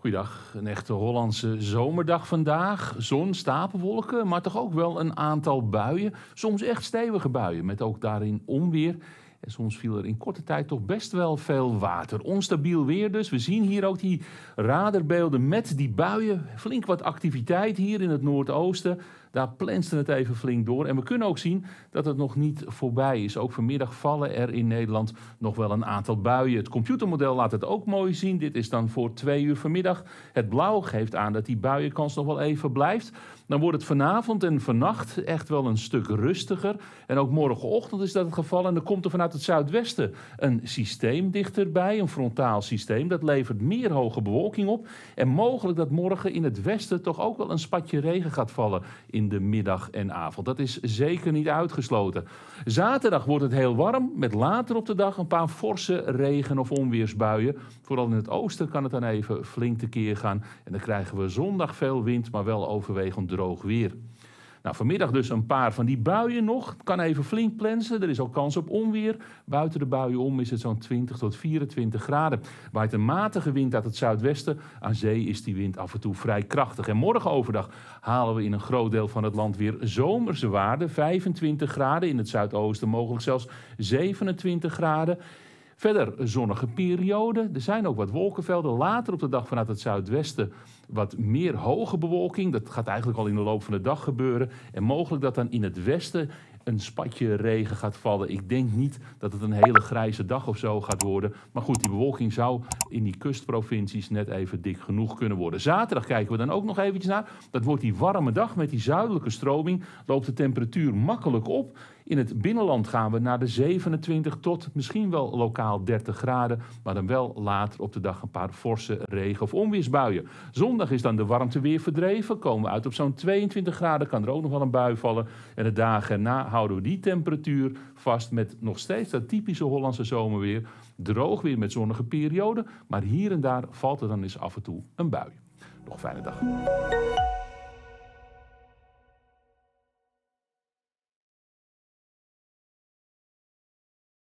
Goedendag, een echte Hollandse zomerdag vandaag. Zon, stapelwolken, maar toch ook wel een aantal buien. Soms echt stevige buien, met ook daarin onweer en soms viel er in korte tijd toch best wel veel water. Onstabiel weer dus. We zien hier ook die radarbeelden met die buien. Flink wat activiteit hier in het noordoosten. Daar plenste het even flink door. En we kunnen ook zien dat het nog niet voorbij is. Ook vanmiddag vallen er in Nederland nog wel een aantal buien. Het computermodel laat het ook mooi zien. Dit is dan voor twee uur vanmiddag. Het blauw geeft aan dat die buienkans nog wel even blijft. Dan wordt het vanavond en vannacht echt wel een stuk rustiger. En ook morgenochtend is dat het geval. En dan komt er vanuit het zuidwesten een systeem dichterbij, een frontaal systeem. Dat levert meer hoge bewolking op. En mogelijk dat morgen in het westen toch ook wel een spatje regen gaat vallen in de middag en avond. Dat is zeker niet uitgesloten. Zaterdag wordt het heel warm, met later op de dag een paar forse regen- of onweersbuien. Vooral in het oosten kan het dan even flink tekeer gaan. En dan krijgen we zondag veel wind, maar wel overwegend droog weer. Nou, vanmiddag dus een paar van die buien nog. Het kan even flink plensen. Er is al kans op onweer. Buiten de buien om is het zo'n 20 tot 24 graden. Waait een matige wind uit het zuidwesten. Aan zee is die wind af en toe vrij krachtig. En morgen overdag halen we in een groot deel van het land weer zomerse waarden. 25 graden in het zuidoosten, mogelijk zelfs 27 graden. Verder zonnige periode. Er zijn ook wat wolkenvelden. Later op de dag vanuit het zuidwesten wat meer hoge bewolking. Dat gaat eigenlijk al in de loop van de dag gebeuren. En mogelijk dat dan in het westen een spatje regen gaat vallen. Ik denk niet dat het een hele grijze dag of zo gaat worden. Maar goed, die bewolking zou in die kustprovincies net even dik genoeg kunnen worden. Zaterdag kijken we dan ook nog eventjes naar. Dat wordt die warme dag met die zuidelijke stroming. Loopt de temperatuur makkelijk op. In het binnenland gaan we naar de 27 tot misschien wel lokaal 30 graden. Maar dan wel later op de dag een paar forse regen- of onweersbuien. Zondag is dan de warmte weer verdreven. Komen we uit op zo'n 22 graden. Kan er ook nog wel een bui vallen. En de dagen na houden we die temperatuur vast met nog steeds dat typische Hollandse zomerweer. Droog weer met zonnige perioden, maar hier en daar valt er dan eens af en toe een bui. Nog een fijne dag.